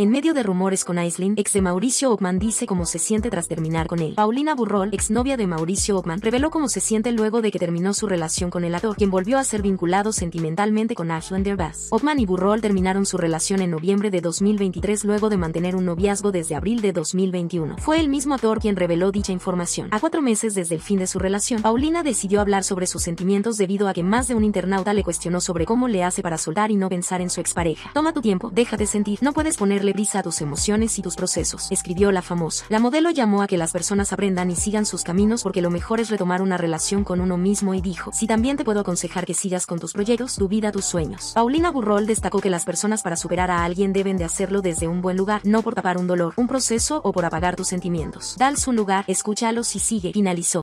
En medio de rumores con Aislinn, ex de Mauricio Ockman dice cómo se siente tras terminar con él. Paulina Burrol, novia de Mauricio Ockman, reveló cómo se siente luego de que terminó su relación con el actor, quien volvió a ser vinculado sentimentalmente con Ashlander Bass. Ockman y Burrol terminaron su relación en noviembre de 2023 luego de mantener un noviazgo desde abril de 2021. Fue el mismo actor quien reveló dicha información. A cuatro meses desde el fin de su relación, Paulina decidió hablar sobre sus sentimientos debido a que más de un internauta le cuestionó sobre cómo le hace para soltar y no pensar en su expareja. Toma tu tiempo, déjate sentir, no puedes ponerle Televisa tus emociones y tus procesos, escribió la famosa. La modelo llamó a que las personas aprendan y sigan sus caminos porque lo mejor es retomar una relación con uno mismo y dijo, si también te puedo aconsejar que sigas con tus proyectos, tu vida, tus sueños. Paulina Burrol destacó que las personas para superar a alguien deben de hacerlo desde un buen lugar, no por tapar un dolor, un proceso o por apagar tus sentimientos. Dals un lugar, escúchalos y sigue, finalizó.